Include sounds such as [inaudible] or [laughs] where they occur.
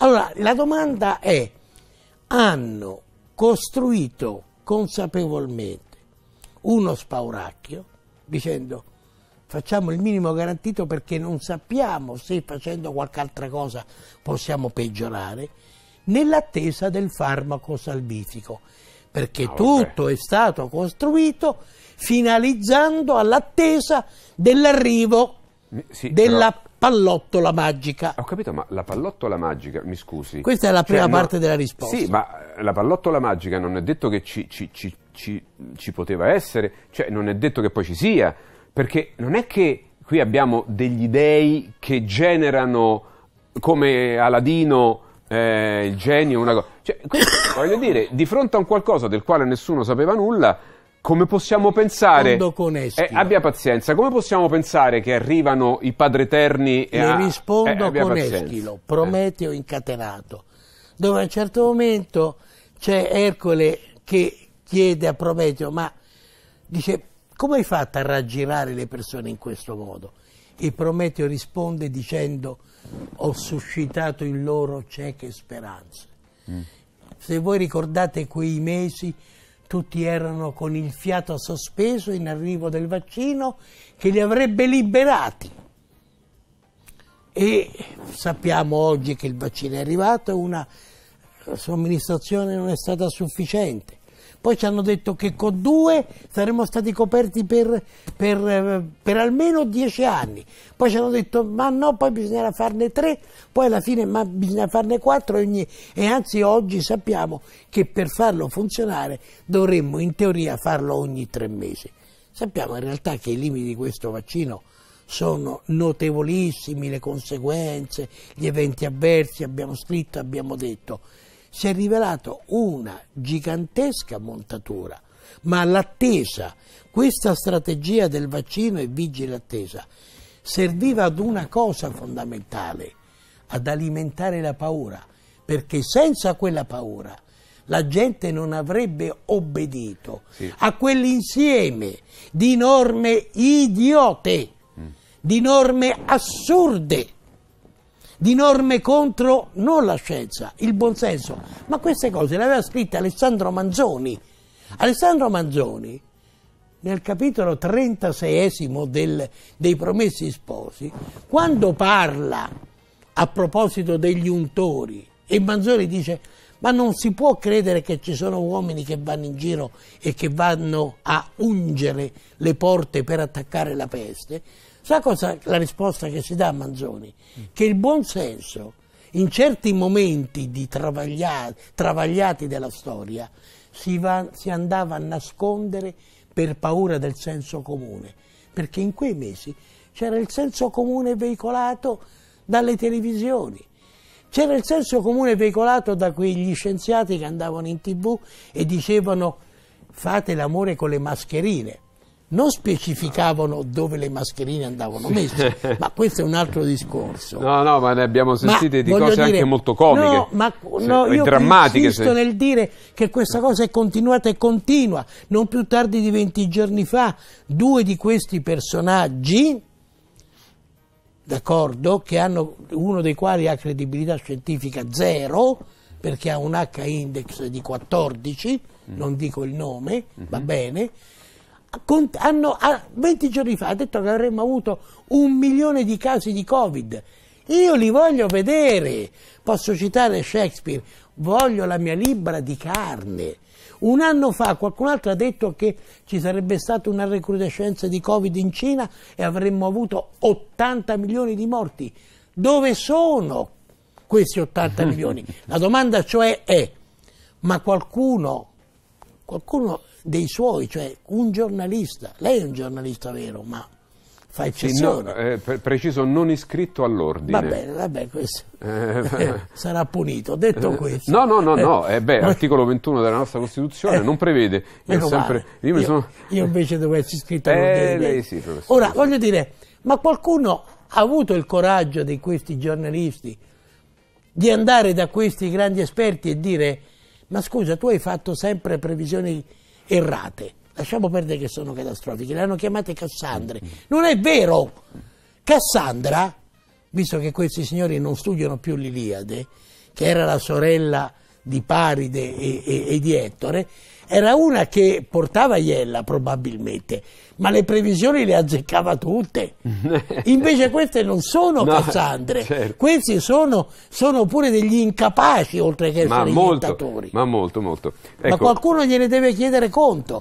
Allora, la domanda è, hanno costruito consapevolmente uno spauracchio dicendo facciamo il minimo garantito perché non sappiamo se facendo qualche altra cosa possiamo peggiorare, nell'attesa del farmaco salvifico, perché ah, tutto è stato costruito finalizzando all'attesa dell'arrivo sì, della pallottola magica. Ho capito, ma la pallottola magica, mi scusi. Questa è la cioè, prima cioè, parte no, della risposta. Sì, ma la pallottola magica non è detto che ci, ci, ci, ci, poteva essere, cioè non è detto che poi ci sia, perché non è che qui abbiamo degli dei che generano come Aladino eh, il genio, una cosa. Cioè, questo, [coughs] voglio dire, di fronte a un qualcosa del quale nessuno sapeva nulla come possiamo pensare... con Eh, abbia pazienza, come possiamo pensare che arrivano i padreterni e... Le a... Eh, rispondo eh, con pazienza. Eschilo, Prometeo incatenato, dove a un certo momento c'è Ercole che chiede a Prometeo, ma dice, come hai fatto a raggirare le persone in questo modo? E Prometeo risponde dicendo, ho suscitato in loro cieche speranze. Mm. Se voi ricordate quei mesi tutti erano con il fiato sospeso in arrivo del vaccino che li avrebbe liberati. E sappiamo oggi che il vaccino è arrivato e una somministrazione non è stata sufficiente poi ci hanno detto che con due saremmo stati coperti per, per, eh, per almeno dieci anni, poi ci hanno detto ma no, poi bisognerà farne tre, poi alla fine ma bisogna farne quattro ogni... e anzi oggi sappiamo che per farlo funzionare dovremmo in teoria farlo ogni tre mesi. Sappiamo in realtà che i limiti di questo vaccino sono notevolissimi, le conseguenze, gli eventi avversi, abbiamo scritto, abbiamo detto si è rivelato una gigantesca montatura, ma l'attesa, questa strategia del vaccino e vigile attesa, serviva ad una cosa fondamentale, ad alimentare la paura, perché senza quella paura la gente non avrebbe obbedito sì. a quell'insieme di norme idiote, mm. di norme assurde di norme contro non la scienza, il buonsenso. Ma queste cose le aveva scritte Alessandro Manzoni. Alessandro Manzoni, nel capitolo 36 del, dei Promessi Sposi, quando parla a proposito degli untori, e Manzoni dice ma non si può credere che ci sono uomini che vanno in giro e che vanno a ungere le porte per attaccare la peste. Sa cosa la risposta che si dà a Manzoni? Mm. Che il buon senso in certi momenti travaglia, travagliati della storia si, va, si andava a nascondere per paura del senso comune, perché in quei mesi c'era il senso comune veicolato dalle televisioni, c'era il senso comune veicolato da quegli scienziati che andavano in tv e dicevano fate l'amore con le mascherine. Non specificavano dove le mascherine andavano messe, ma questo è un altro discorso. No, no, ma ne abbiamo sentite di cose dire, anche molto comiche no, ma, no, io drammatiche. Se... nel dire che questa cosa è continuata e continua. Non più tardi di 20 giorni fa, due di questi personaggi d'accordo, hanno, uno dei quali ha credibilità scientifica zero, perché ha un H-index di 14, mm. non dico il nome, mm -hmm. va mm-hmm. bene, Cont hanno, 20 giorni fa ha detto che avremmo avuto un milione di casi di Covid. Io li voglio vedere. Posso citare Shakespeare, voglio la mia libra di carne. Un anno fa qualcun altro ha detto che ci sarebbe stata una recrudescenza di Covid in Cina e avremmo avuto 80 milioni di morti. Dove sono questi 80 [laughs] milioni? La domanda cioè è, ma qualcuno, qualcuno dei suoi, cioè un giornalista, lei è un giornalista vero, ma fa eccezione. Sì, no, eh, preciso, non iscritto all'ordine. Va bene, va bene, questo eh, eh sarà punito. Detto eh, questo... No, no, no, no, eh, eh beh, l'articolo 21 della nostra Costituzione non prevede... Io, sempre, io, io, sono... io, invece devo essere iscritto all'ordine. Lei sì, Ora, voglio dire, ma qualcuno ha avuto il coraggio di questi giornalisti di andare da questi grandi esperti e dire ma scusa, tu hai fatto sempre previsioni errate lasciamo perdere che sono catastrofiche, le hanno chiamate Cassandre. Non è vero! Cassandra, visto che questi signori non studiano più l'Iliade, che era la sorella di Paride e, e, e di Ettore, era una che portava Iella probabilmente, ma le previsioni le azzeccava tutte. [laughs] Invece queste non sono no, Cassandre, certo. questi sono, sono, pure degli incapaci oltre che ma molto, dittatori. Ma molto, molto. Ecco. Ma qualcuno gliene deve chiedere conto.